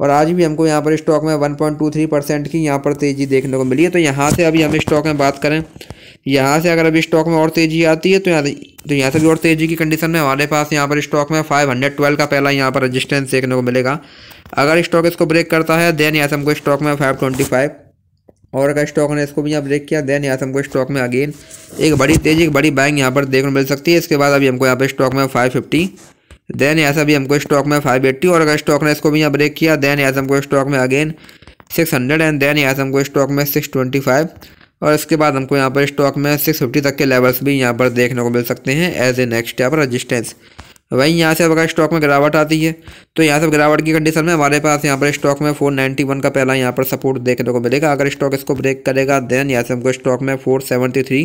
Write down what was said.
और आज भी हमको यहाँ पर स्टॉक में 1.23 परसेंट की यहाँ पर तेज़ी देखने को मिली है तो यहाँ से अभी हम स्टॉक में बात करें यहाँ से अगर अभी स्टॉक में और तेज़ी आती है तो यहाँ तो यहाँ से भी और तेज़ी की कंडीशन में हमारे पास यहाँ पर स्टॉक में फाइव हंड्रेड ट्वेल्व का पहला यहाँ पर रजिस्टेंस देखने को मिलेगा अगर स्टॉक इसको ब्रेक करता है देन यहाँ से हमको स्टॉक में फाइव ट्वेंटी फाइव और अगर स्टॉक ने इसको भी यहाँ ब्रेक किया देन यहाँ से हमको स्टॉक में अगेन एक बड़ी तेज़ी एक बड़ी बैंक यहाँ पर देखने को मिल सकती है इसके बाद अभी हमको यहाँ पर स्टॉक में फाइव फिफ्टी देन यहाँ से भी हमको स्टॉक में फाइव एट्टी और अगर स्टॉक ने इसको भी यहाँ ब्रेक किया देन यहाँ से हमको स्टॉक में again six hundred and then यहाँ से हमको स्टॉक में सिक्स ट्वेंटी फाइव और इसके बाद हमको यहाँ पर स्टॉक में सिक्स फिफ्टी तक के लेवल्स भी यहाँ पर देखने को मिल सकते हैं एज ए नेक्स्ट यहाँ पर रजिस्टेंस वहीं यहाँ से अगर स्टॉक में गिरावट आती है तो यहाँ से गिरावट की कंडीशन में हमारे पास यहाँ पर स्टॉक में फोर नाइन्टी वन का पहला यहाँ पर सपोर्ट देखने को मिलेगा अगर स्टॉक इसको ब्रेक करेगा देन यहाँ से हमको स्टॉक में फोर सेवेंटी थ्री